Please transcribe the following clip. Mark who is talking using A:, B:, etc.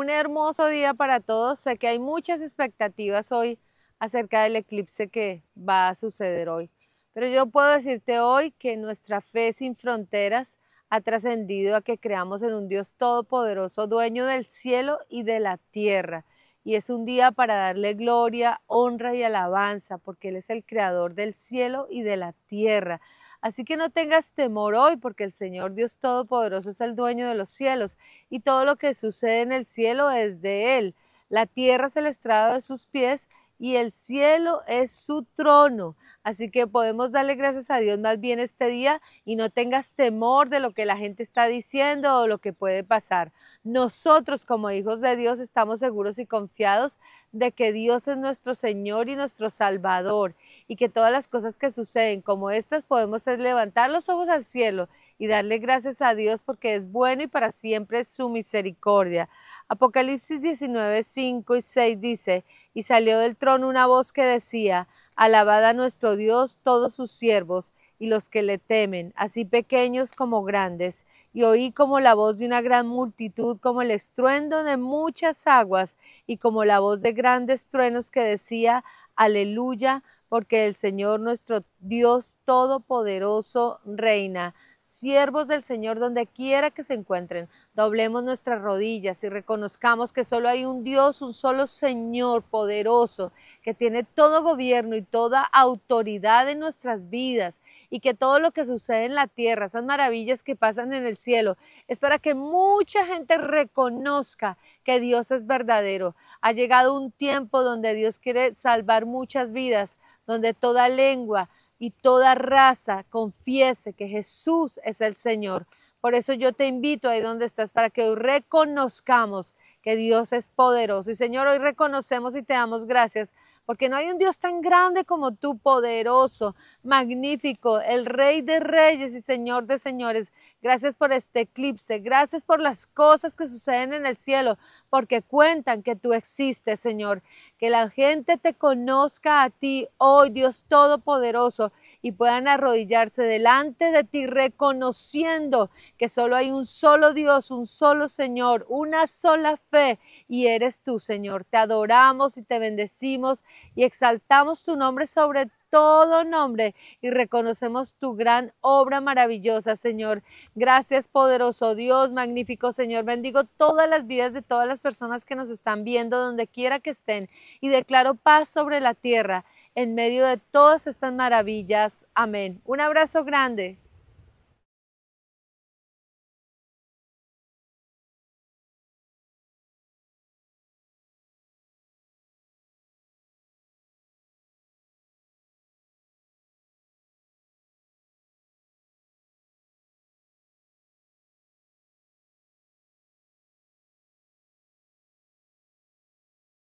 A: un hermoso día para todos. Sé que hay muchas expectativas hoy acerca del eclipse que va a suceder hoy. Pero yo puedo decirte hoy que nuestra fe sin fronteras ha trascendido a que creamos en un Dios todopoderoso, dueño del cielo y de la tierra. Y es un día para darle gloria, honra y alabanza, porque Él es el creador del cielo y de la tierra. Así que no tengas temor hoy, porque el Señor Dios Todopoderoso es el dueño de los cielos, y todo lo que sucede en el cielo es de Él. La tierra es el estrado de sus pies, y el cielo es su trono. Así que podemos darle gracias a Dios más bien este día y no tengas temor de lo que la gente está diciendo o lo que puede pasar. Nosotros como hijos de Dios estamos seguros y confiados de que Dios es nuestro Señor y nuestro Salvador y que todas las cosas que suceden como estas podemos es levantar los ojos al cielo y darle gracias a Dios porque es bueno y para siempre es su misericordia. Apocalipsis 19, 5 y 6 dice, y salió del trono una voz que decía, Alabad a nuestro Dios todos sus siervos y los que le temen, así pequeños como grandes. Y oí como la voz de una gran multitud, como el estruendo de muchas aguas, y como la voz de grandes truenos que decía, Aleluya, porque el Señor nuestro Dios Todopoderoso reina. Siervos del Señor donde quiera que se encuentren, doblemos nuestras rodillas y reconozcamos que solo hay un Dios, un solo Señor poderoso, que tiene todo gobierno y toda autoridad en nuestras vidas y que todo lo que sucede en la tierra, esas maravillas que pasan en el cielo, es para que mucha gente reconozca que Dios es verdadero. Ha llegado un tiempo donde Dios quiere salvar muchas vidas donde toda lengua y toda raza confiese que Jesús es el Señor. Por eso yo te invito ahí donde estás para que hoy reconozcamos que Dios es poderoso. Y Señor, hoy reconocemos y te damos gracias porque no hay un Dios tan grande como tú, poderoso, magnífico, el Rey de Reyes y Señor de Señores. Gracias por este eclipse, gracias por las cosas que suceden en el cielo, porque cuentan que tú existes, Señor. Que la gente te conozca a ti hoy, oh Dios Todopoderoso, y puedan arrodillarse delante de ti reconociendo que solo hay un solo Dios, un solo Señor, una sola fe y eres tú, Señor. Te adoramos y te bendecimos y exaltamos tu nombre sobre todo nombre y reconocemos tu gran obra maravillosa, Señor. Gracias, poderoso Dios, magnífico Señor. Bendigo todas las vidas de todas las personas que nos están viendo, donde quiera que estén, y declaro paz sobre la tierra en medio de todas estas maravillas. Amén. Un abrazo grande.